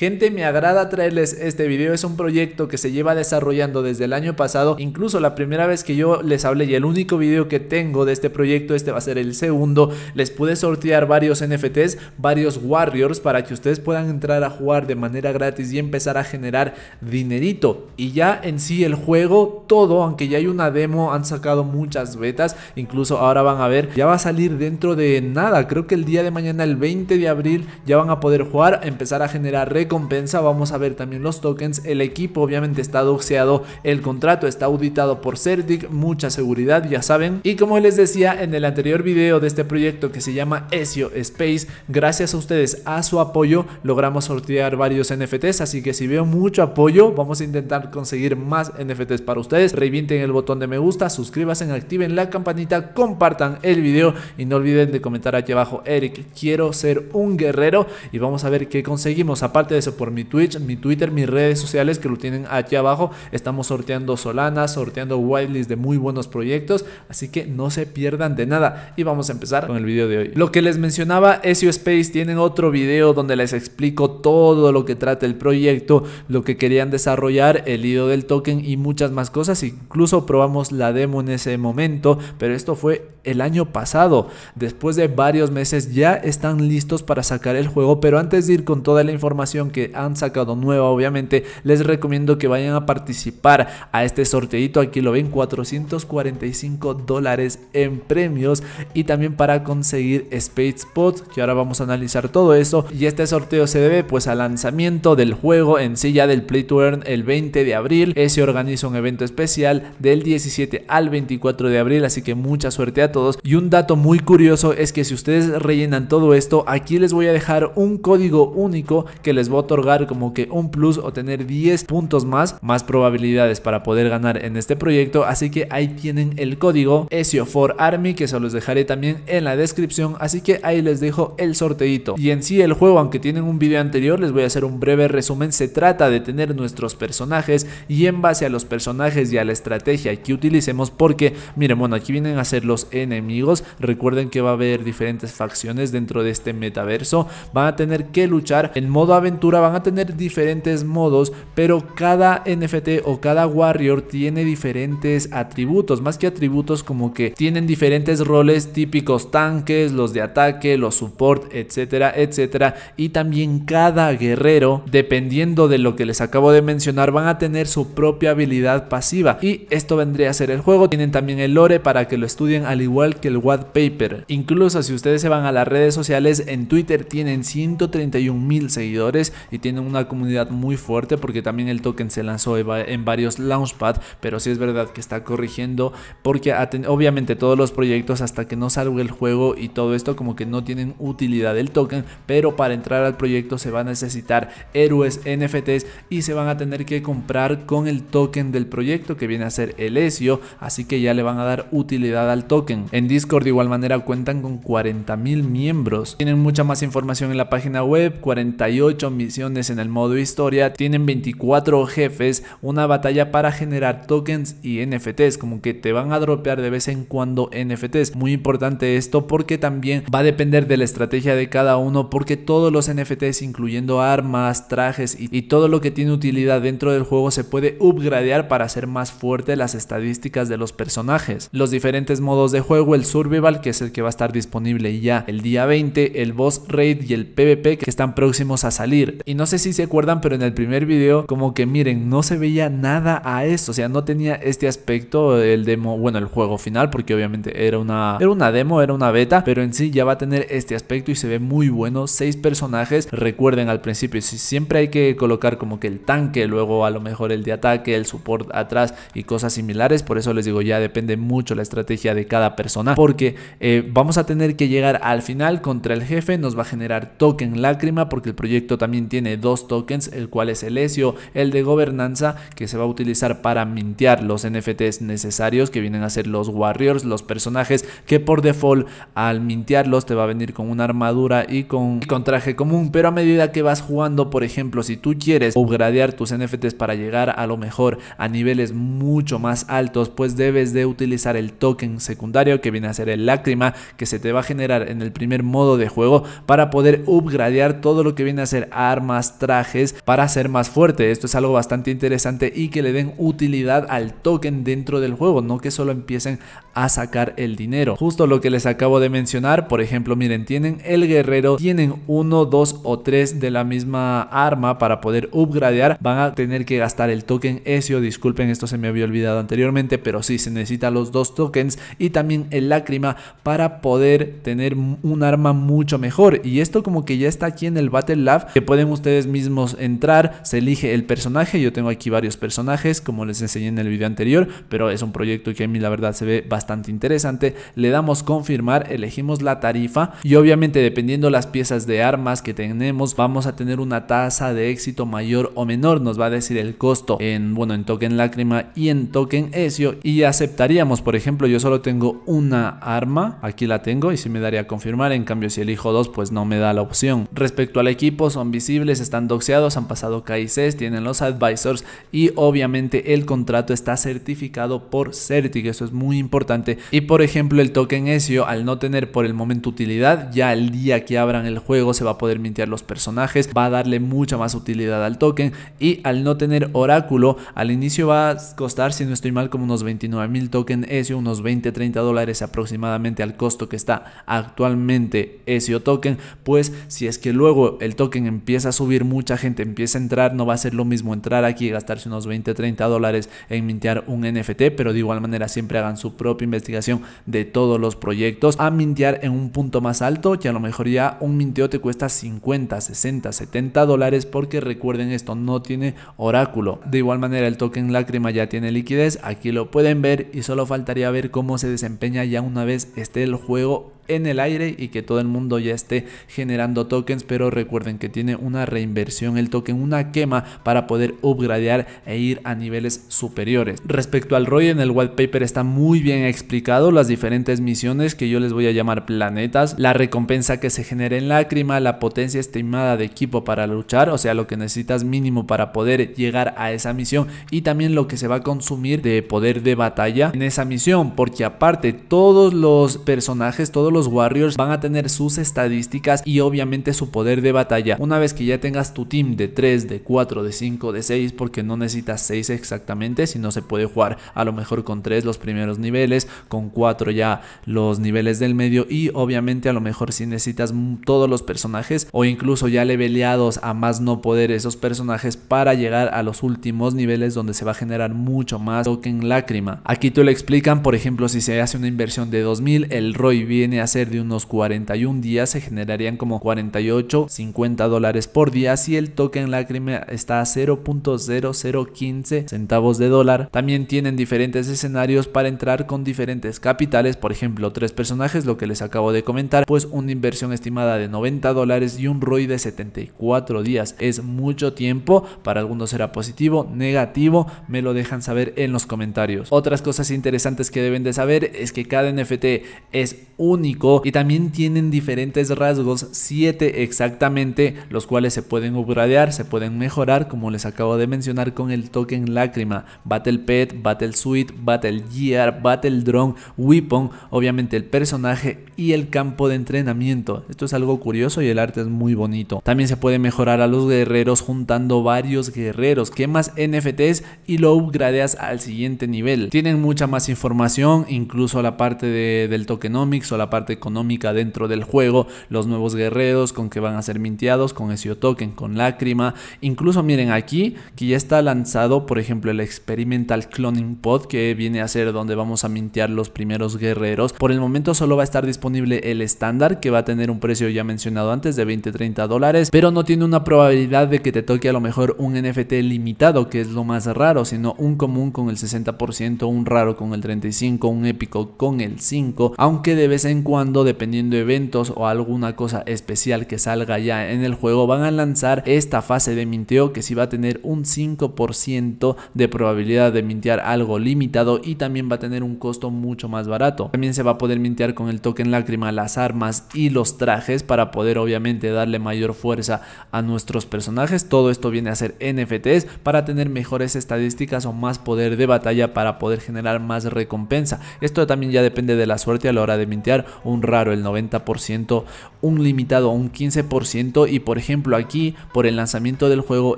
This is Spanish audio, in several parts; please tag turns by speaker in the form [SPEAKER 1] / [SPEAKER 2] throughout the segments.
[SPEAKER 1] Gente, me agrada traerles este video, es un proyecto que se lleva desarrollando desde el año pasado, incluso la primera vez que yo les hablé y el único video que tengo de este proyecto, este va a ser el segundo, les pude sortear varios NFTs, varios Warriors para que ustedes puedan entrar a jugar de manera gratis y empezar a generar dinerito. Y ya en sí el juego, todo, aunque ya hay una demo, han sacado muchas betas, incluso ahora van a ver, ya va a salir dentro de nada, creo que el día de mañana, el 20 de abril, ya van a poder jugar, empezar a generar récords compensa, vamos a ver también los tokens, el equipo obviamente está doxeado, el contrato está auditado por Certic, mucha seguridad, ya saben. Y como les decía en el anterior video de este proyecto que se llama Ezio Space, gracias a ustedes, a su apoyo, logramos sortear varios NFTs, así que si veo mucho apoyo, vamos a intentar conseguir más NFTs para ustedes. Revienten el botón de me gusta, suscríbanse, activen la campanita, compartan el video y no olviden de comentar aquí abajo, Eric, quiero ser un guerrero y vamos a ver qué conseguimos. Aparte de eso por mi Twitch, mi Twitter, mis redes sociales que lo tienen aquí abajo. Estamos sorteando Solana, sorteando whitelist de muy buenos proyectos, así que no se pierdan de nada. Y vamos a empezar con el video de hoy. Lo que les mencionaba, SEO Space tienen otro video donde les explico todo lo que trata el proyecto, lo que querían desarrollar, el IDO del token y muchas más cosas. Incluso probamos la demo en ese momento, pero esto fue el año pasado. Después de varios meses ya están listos para sacar el juego, pero antes de ir con toda la información, que han sacado nueva, obviamente, les recomiendo que vayan a participar a este sorteito. Aquí lo ven, 445 dólares en premios y también para conseguir Space Spots, que ahora vamos a analizar todo eso. Y este sorteo se debe pues al lanzamiento del juego en silla del Play to Earn el 20 de abril. ese organiza un evento especial del 17 al 24 de abril, así que mucha suerte a todos. Y un dato muy curioso es que si ustedes rellenan todo esto, aquí les voy a dejar un código único que les a otorgar como que un plus o tener 10 puntos más, más probabilidades para poder ganar en este proyecto. Así que ahí tienen el código seo 4 army que se los dejaré también en la descripción. Así que ahí les dejo el sorteito. Y en sí el juego, aunque tienen un vídeo anterior, les voy a hacer un breve resumen. Se trata de tener nuestros personajes y en base a los personajes y a la estrategia que utilicemos porque, miren, bueno, aquí vienen a ser los enemigos. Recuerden que va a haber diferentes facciones dentro de este metaverso. Van a tener que luchar en modo aventura van a tener diferentes modos, pero cada NFT o cada Warrior tiene diferentes atributos, más que atributos como que tienen diferentes roles típicos, tanques, los de ataque, los support, etcétera, etcétera. Y también cada guerrero, dependiendo de lo que les acabo de mencionar, van a tener su propia habilidad pasiva. Y esto vendría a ser el juego. Tienen también el lore para que lo estudien al igual que el paper. Incluso si ustedes se van a las redes sociales, en Twitter tienen 131 mil seguidores y tienen una comunidad muy fuerte porque también el token se lanzó en varios launchpad, pero sí es verdad que está corrigiendo porque obviamente todos los proyectos hasta que no salga el juego y todo esto como que no tienen utilidad del token, pero para entrar al proyecto se va a necesitar héroes, NFTs y se van a tener que comprar con el token del proyecto que viene a ser el ESIO, así que ya le van a dar utilidad al token. En Discord de igual manera cuentan con 40.000 miembros, tienen mucha más información en la página web, 48 misiones en el modo historia, tienen 24 jefes, una batalla para generar tokens y NFTs, como que te van a dropear de vez en cuando NFTs. Muy importante esto porque también va a depender de la estrategia de cada uno, porque todos los NFTs, incluyendo armas, trajes y, todo lo que tiene utilidad dentro del juego, se puede upgradear para hacer más fuerte las estadísticas de los personajes. Los diferentes modos de juego, el survival, que es el que va a estar disponible ya el día 20, el boss raid y el PvP que están próximos a salir. Y no sé si se acuerdan, pero en el primer video como que miren, no se veía nada a esto, o sea, no tenía este aspecto el demo, bueno, el juego final, porque obviamente era una, era una demo, era una beta, pero en sí ya va a tener este aspecto y se ve muy bueno, seis personajes, recuerden al principio, si siempre hay que colocar como que el tanque, luego a lo mejor el de ataque, el support atrás y cosas similares, por eso les digo, ya depende mucho la estrategia de cada persona, porque eh, vamos a tener que llegar al final contra el jefe, nos va a generar token lágrima, porque el proyecto también tiene dos tokens, el cual es el ESIO, el de gobernanza, que se va a utilizar para mintear los NFTs necesarios, que vienen a ser los Warriors, los personajes que por default al mintearlos te va a venir con una armadura y con, y con traje común, pero a medida que vas jugando, por ejemplo, si tú quieres upgradear tus NFTs para llegar a lo mejor a niveles mucho más altos, pues debes de utilizar el token secundario que viene a ser el lágrima que se te va a generar en el primer modo de juego para poder upgradear todo lo que viene a ser a más trajes para ser más fuerte. Esto es algo bastante interesante y que le den utilidad al token dentro del juego, no que solo empiecen sacar el dinero. Justo lo que les acabo de mencionar, por ejemplo, miren, tienen el guerrero, tienen uno, dos o tres de la misma arma para poder upgradear, van a tener que gastar el token Ezio, disculpen, esto se me había olvidado anteriormente, pero sí, se necesita los dos tokens y también el lágrima para poder tener un arma mucho mejor. Y esto como que ya está aquí en el Battle Lab, que pueden ustedes mismos entrar, se elige el personaje, yo tengo aquí varios personajes, como les enseñé en el video anterior, pero es un proyecto que a mí la verdad se ve bastante interesante, le damos confirmar, elegimos la tarifa y obviamente dependiendo las piezas de armas que tenemos vamos a tener una tasa de éxito mayor o menor, nos va a decir el costo en, bueno, en token lágrima y en token esio y aceptaríamos, por ejemplo, yo solo tengo una arma, aquí la tengo y si me daría confirmar, en cambio si elijo dos pues no me da la opción. Respecto al equipo, son visibles, están doxeados, han pasado KICs, tienen los advisors y obviamente el contrato está certificado por Certi, eso es muy importante y por ejemplo, el token ESIO al no tener por el momento utilidad, ya el día que abran el juego se va a poder mintear los personajes, va a darle mucha más utilidad al token. Y al no tener oráculo, al inicio va a costar, si no estoy mal, como unos 29 mil token ESO unos 20, 30 dólares aproximadamente al costo que está actualmente Ezio token. Pues si es que luego el token empieza a subir, mucha gente empieza a entrar, no va a ser lo mismo entrar aquí y gastarse unos 20, 30 dólares en mintear un NFT, pero de igual manera siempre hagan su propio investigación de todos los proyectos, a mintear en un punto más alto, que a lo mejor ya un minteo te cuesta 50, 60, 70 dólares, porque recuerden esto, no tiene oráculo. De igual manera, el token Lágrima ya tiene liquidez, aquí lo pueden ver y solo faltaría ver cómo se desempeña ya una vez esté el juego en el aire y que todo el mundo ya esté generando tokens, pero recuerden que tiene una reinversión el token, una quema para poder upgradear e ir a niveles superiores. Respecto al Roy en el white paper está muy bien explicado las diferentes misiones que yo les voy a llamar planetas, la recompensa que se genera en lágrima, la potencia estimada de equipo para luchar, o sea, lo que necesitas mínimo para poder llegar a esa misión y también lo que se va a consumir de poder de batalla en esa misión, porque aparte todos los personajes, todos los Warriors van a tener sus estadísticas y obviamente su poder de batalla. Una vez que ya tengas tu team de 3, de 4, de 5, de 6, porque no necesitas 6 exactamente, si no se puede jugar a lo mejor con 3 los primeros niveles, con 4 ya los niveles del medio y obviamente a lo mejor si necesitas todos los personajes o incluso ya leveleados a más no poder esos personajes para llegar a los últimos niveles donde se va a generar mucho más token lágrima. Aquí te lo explican, por ejemplo, si se hace una inversión de 2000, el Roy viene a ser de unos 41 días se generarían como 48, 50 dólares por día si el token lágrima está a 0.0015 centavos de dólar. También tienen diferentes escenarios para entrar con diferentes capitales, por ejemplo, tres personajes, lo que les acabo de comentar, pues una inversión estimada de 90 dólares y un ROI de 74 días. Es mucho tiempo, para algunos será positivo, negativo, me lo dejan saber en los comentarios. Otras cosas interesantes que deben de saber es que cada NFT es único y también tienen diferentes rasgos, 7 exactamente, los cuales se pueden upgradear, se pueden mejorar, como les acabo de mencionar con el token Lágrima, Battle Pet, Battle Suite, Battle Gear, Battle Drone, Weapon, obviamente el personaje y el campo de entrenamiento. Esto es algo curioso y el arte es muy bonito. También se puede mejorar a los guerreros juntando varios guerreros, más NFTs y lo upgradeas al siguiente nivel. Tienen mucha más información, incluso la parte de, del tokenomics o la parte económica dentro del juego, los nuevos guerreros con que van a ser minteados, con SEO Token, con Lágrima. Incluso miren aquí que ya está lanzado, por ejemplo, el Experimental Cloning Pod que viene a ser donde vamos a mintear los primeros guerreros. Por el momento solo va a estar disponible el estándar que va a tener un precio ya mencionado antes de 20-30 dólares, pero no tiene una probabilidad de que te toque a lo mejor un NFT limitado, que es lo más raro, sino un común con el 60%, un raro con el 35%, un épico con el 5%, aunque de vez en cuando, dependiendo de eventos o alguna cosa especial que salga ya en el juego, van a lanzar esta fase de minteo que sí va a tener un 5% de probabilidad de mintear algo limitado y también va a tener un costo mucho más barato. También se va a poder mintear con el token lágrima las armas y los trajes para poder obviamente darle mayor fuerza a nuestros personajes. Todo esto viene a ser NFTs para tener mejores estadísticas o más poder de batalla para poder generar más recompensa. Esto también ya depende de la suerte a la hora de mintear un raro el 90%, un limitado un 15% y por ejemplo aquí por el lanzamiento del juego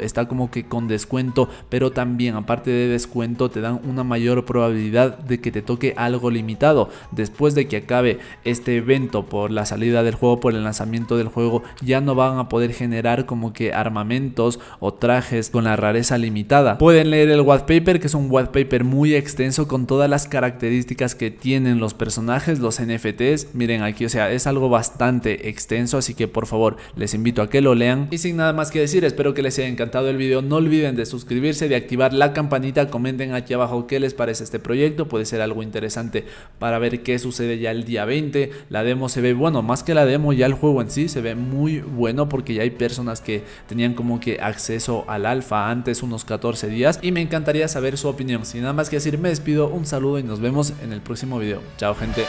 [SPEAKER 1] está como que con descuento, pero también aparte de descuento te dan una mayor probabilidad de que te toque algo limitado. Después de que acabe este evento por la salida del juego, por el lanzamiento del juego, ya no van a poder generar como que armamentos o trajes con la rareza limitada. Pueden leer el wallpaper, que es un wallpaper muy extenso con todas las características que tienen los personajes, los NFTs miren aquí, o sea, es algo bastante extenso, así que por favor les invito a que lo lean. Y sin nada más que decir, espero que les haya encantado el video, no olviden de suscribirse, de activar la campanita, comenten aquí abajo qué les parece este proyecto, puede ser algo interesante para ver qué sucede ya el día 20, la demo se ve, bueno, más que la demo, ya el juego en sí se ve muy bueno porque ya hay personas que tenían como que acceso al alfa antes unos 14 días y me encantaría saber su opinión, sin nada más que decir, me despido, un saludo y nos vemos en el próximo video. Chao gente.